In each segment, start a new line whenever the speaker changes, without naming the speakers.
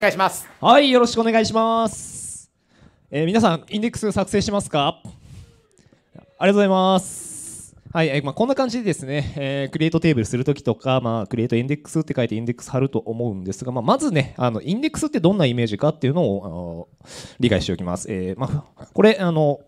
お願いしますはいよろしくお願いします、えー、皆さんインデックス作成しますかありがとうございますはい、えー、まあ、こんな感じでですね、えー、クリエイトテーブルするときとか、まあ、クリエイトインデックスって書いてインデックス貼ると思うんですが、まあ、まずねあのインデックスってどんなイメージかっていうのを理解しておきます、えまあ、これあの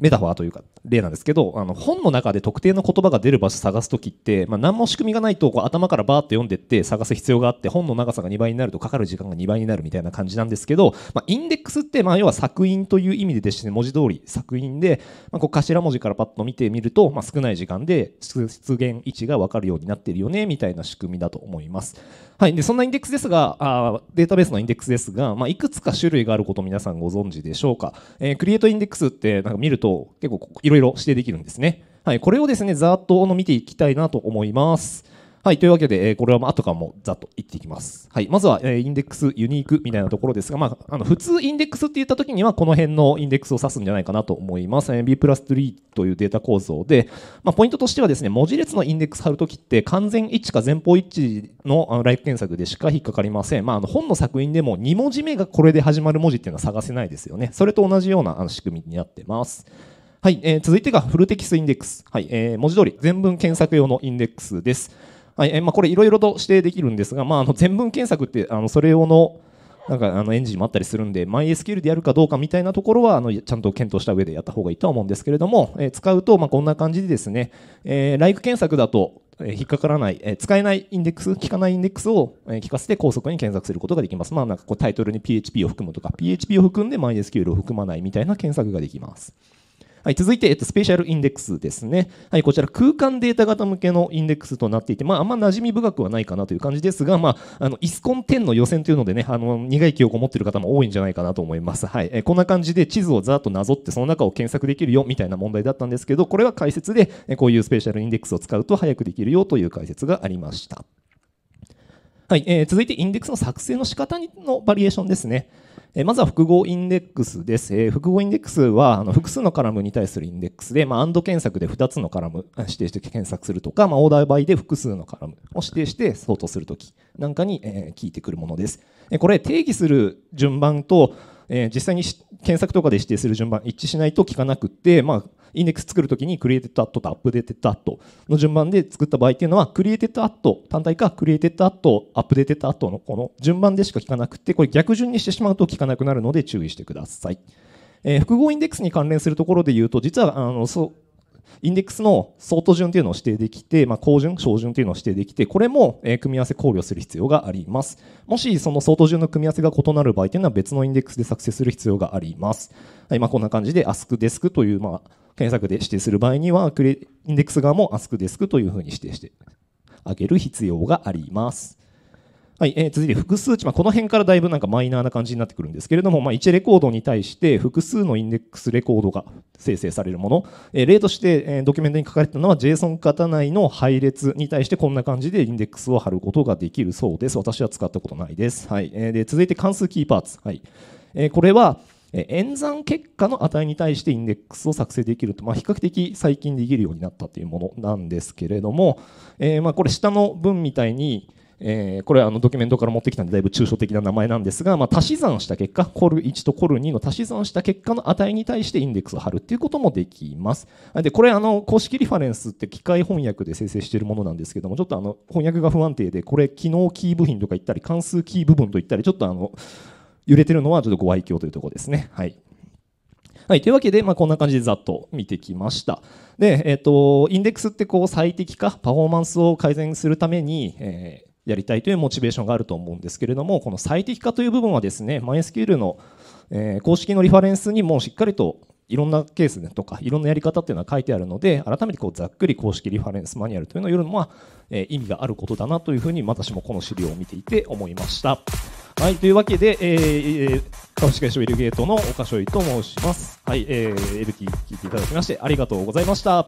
メタファーというか例なんですけどあの本の中で特定の言葉が出る場所探す時って、まあ、何も仕組みがないとこう頭からバーって読んでって探す必要があって本の長さが2倍になるとかかる時間が2倍になるみたいな感じなんですけど、まあ、インデックスってまあ要は作品という意味でですね文字通り作品で、まあ、こう頭文字からパッと見てみると、まあ、少ない時間で出現位置が分かるようになってるよねみたいな仕組みだと思います。はい、でそんなインデックスですがあデータベースのインデックスですが、まあ、いくつか種類があることを皆さんご存知でしょうか。えー、クリエイトインデックスってなんか見るとを結構いろいろ指定できるんですね。はい、これをですね、ざっと見ていきたいなと思います。はい、というわけで、えー、これはもあ後からもざっといっていきます。はい、まずは、えー、インデックスユニークみたいなところですが、まあ、あの普通インデックスって言った時にはこの辺のインデックスを指すんじゃないかなと思います。えー、B プラス3というデータ構造で、まあ、ポイントとしてはですね、文字列のインデックス貼るときって完全一致か前方一致のあのライフ検索でしか引っかかりません。まあ、あの本の作品でも2文字目がこれで始まる文字っていうのは探せないですよね。それと同じようなあの仕組みになってます。はい、えー、続いてがフルテキストインデックス。はい、えー、文字通り全文検索用のインデックスです。はいまあ、これいろいろと指定できるんですが、まあ、あの全文検索ってあのそれ用のなんかあのエンジンもあったりするんで MySQL でやるかどうかみたいなところはあのちゃんと検討した上でやった方がいいとは思うんですけれども、えー、使うとまあこんな感じでですね、えー、LIKE 検索だと引っかからない、えー、使えないインデックス、効かないインデックスを、えー、かせて高速に検索することができます。まあ、なんかこうタイトルに PHP を含むとか、PHP を含んで MySQL を含まないみたいな検索ができます。はい、続いて、えっと、スペシャルインデックスですね、はい、こちら空間データ型向けのインデックスとなっていて、まあ、あんま馴染み深くはないかなという感じですが、まあ、あのイスコン10の予選というのでねあの苦い記憶を持っている方も多いんじゃないかなと思います、はいえこんな感じで地図をざっとなぞってその中を検索できるよみたいな問題だったんですけどこれは解説でこういうスペシャルインデックスを使うと早くできるよという解説がありました、はいえー、続いてインデックスの作成の仕方のバリエーションですねえまずは複合インデックスです。え複合インデックスはあの複数のカラムに対するインデックスで、まあ、a 検索で2つのカラム指定して検索するとか、まあ、オーダーバイで複数のカラムを指定して相当するときなんかに、えー、効いてくるものです。えこれ定義する順番と、え実際に検索とかで指定する順番一致しないと効かなくって、まあインデックス作るときに c r e a t e トと updated@ の順番で作った場合っていうのは c r e a t e ト単体か c r e a t e ドアップデーテッドアットのこの順番でしか聞かなくてこれ逆順にしてしまうと聞かなくなるので注意してください、えー、複合インデックスに関連するところで言うと実はあのそうインデックスの相当順というのを指定できて、まあ、高順、小順というのを指定できて、これも、え組み合わせ考慮する必要があります。もしその相当順の組み合わせが異なる場合というのは別のインデックスで作成する必要があります。はいまあ、こんな感じで Ask Desk という、まあ、検索で指定する場合には、インデックス側も AskDesk というふうに指定してあげる必要があります。はいえー、続いて複数値、まあ、この辺からだいぶなんかマイナーな感じになってくるんですけれども、まあ、1レコードに対して複数のインデックスレコードが生成されるもの、えー、例として、えー、ドキュメントに書かれていたのは JSON 型内の配列に対してこんな感じでインデックスを貼ることができるそうです。私は使ったことないです。はいえー、で続いて関数キーパーツ。はいえー、これは演算結果の値に対してインデックスを作成できると、まあ、比較的最近できるようになったというものなんですけれども、えまこれ下の文みたいに、えこれはあのドキュメントから持ってきたんでだいぶ抽象的な名前なんですが、ま足し算した結果コル1とコル2の足し算した結果の値に対してインデックスを貼るということもできます。でこれあの公式リファレンスって機械翻訳で生成しているものなんですけどもちょっとあの翻訳が不安定でこれ機能キー部品とか言ったり関数キー部分と言ったりちょっとあの揺れてるのはちょっとご愛嬌というところですね。はい。はい、というわけで、まあ、こんな感じでざっと見てきました。で、えっ、ー、と、インデックスってこう最適化、パフォーマンスを改善するために、えー、やりたいというモチベーションがあると思うんですけれども、この最適化という部分はですね、MySQL の、えー、公式のリファレンスにもしっかりといろんなケースとかいろんなやり方っていうのは書いてあるので改めてこうざっくり公式リファレンスマニュアルというのをやるのは、え意味があることだなというふうに私もこの資料を見ていて思いました。はい、というわけで、えー、株式会社ウェルゲートの岡所井と申します。はい、えー、LT 聞いていただきましてありがとうございました。